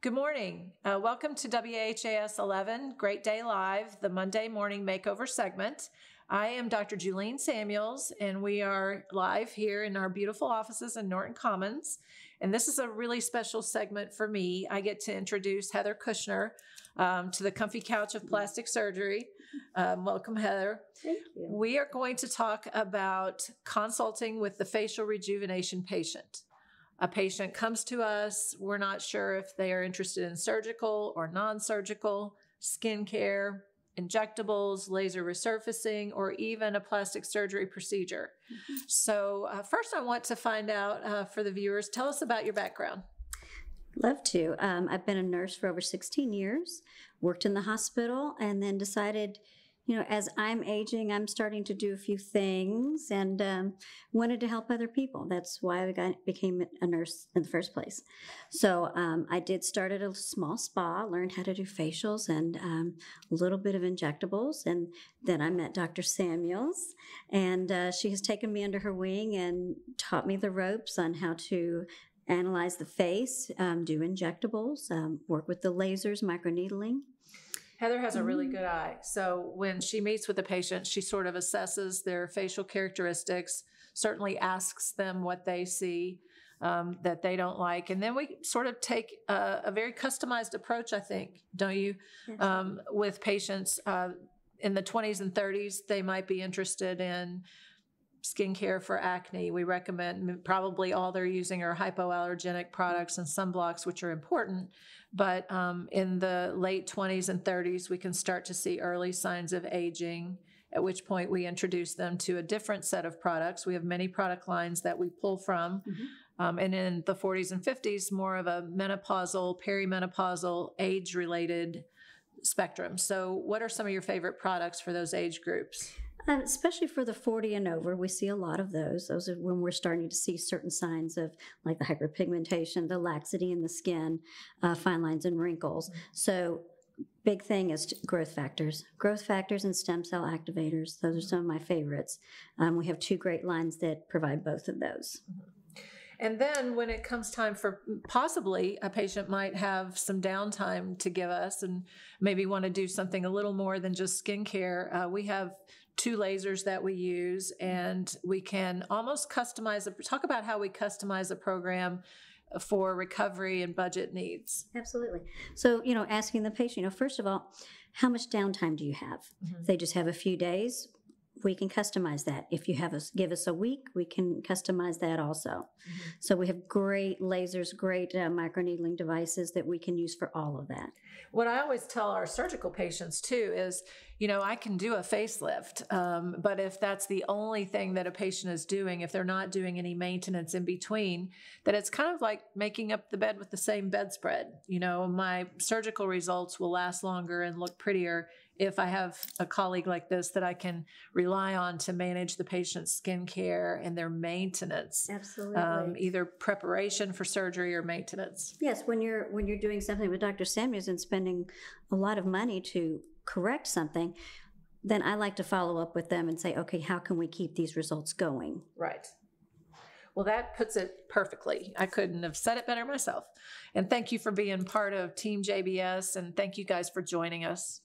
Good morning. Uh, welcome to WHAS 11 Great Day Live, the Monday morning makeover segment. I am Dr. Julene Samuels, and we are live here in our beautiful offices in Norton Commons. And this is a really special segment for me. I get to introduce Heather Kushner um, to the comfy couch of plastic surgery. Um, welcome, Heather. Thank you. We are going to talk about consulting with the facial rejuvenation patient a patient comes to us, we're not sure if they are interested in surgical or non surgical, skin care, injectables, laser resurfacing, or even a plastic surgery procedure. Mm-hmm. So, uh, first, I want to find out uh, for the viewers tell us about your background. Love to. Um, I've been a nurse for over 16 years, worked in the hospital, and then decided you know, as I'm aging, I'm starting to do a few things and um, wanted to help other people. That's why I got, became a nurse in the first place. So um, I did start at a small spa, learned how to do facials and um, a little bit of injectables. And then I met Dr. Samuels, and uh, she has taken me under her wing and taught me the ropes on how to analyze the face, um, do injectables, um, work with the lasers, microneedling. Heather has a really good mm. eye. So when she meets with a patient, she sort of assesses their facial characteristics, certainly asks them what they see um, that they don't like. And then we sort of take a, a very customized approach, I think, don't you? Um, with patients uh, in the 20s and 30s, they might be interested in skincare for acne. We recommend probably all they're using are hypoallergenic products and sunblocks, which are important. But um, in the late 20s and 30s, we can start to see early signs of aging, at which point we introduce them to a different set of products. We have many product lines that we pull from. Mm-hmm. Um, and in the 40s and 50s, more of a menopausal, perimenopausal, age related spectrum. So, what are some of your favorite products for those age groups? Um, especially for the 40 and over, we see a lot of those. Those are when we're starting to see certain signs of like the hyperpigmentation, the laxity in the skin, uh, fine lines and wrinkles. Mm-hmm. So big thing is growth factors. Growth factors and stem cell activators. Those are mm-hmm. some of my favorites. Um, we have two great lines that provide both of those. Mm -hmm. And then when it comes time for possibly a patient might have some downtime to give us and maybe want to do something a little more than just skincare, uh, we have two lasers that we use and we can almost customize a, talk about how we customize a program for recovery and budget needs. Absolutely. So, you know, asking the patient, you know, first of all, how much downtime do you have? Mm-hmm. They just have a few days we can customize that. If you have us give us a week, we can customize that also. Mm-hmm. So we have great lasers, great uh, microneedling devices that we can use for all of that. What I always tell our surgical patients too is, you know, I can do a facelift, um, but if that's the only thing that a patient is doing, if they're not doing any maintenance in between, then it's kind of like making up the bed with the same bedspread. You know, my surgical results will last longer and look prettier if I have a colleague like this that I can rely on to manage the patient's skin care and their maintenance. Um, Absolutely. Um, either preparation for surgery or maintenance. Yes, when you're when you're doing something with Dr. Samuels and spending a lot of money to correct something, then I like to follow up with them and say, okay, how can we keep these results going? Right. Well, that puts it perfectly. I couldn't have said it better myself. And thank you for being part of Team JBS and thank you guys for joining us.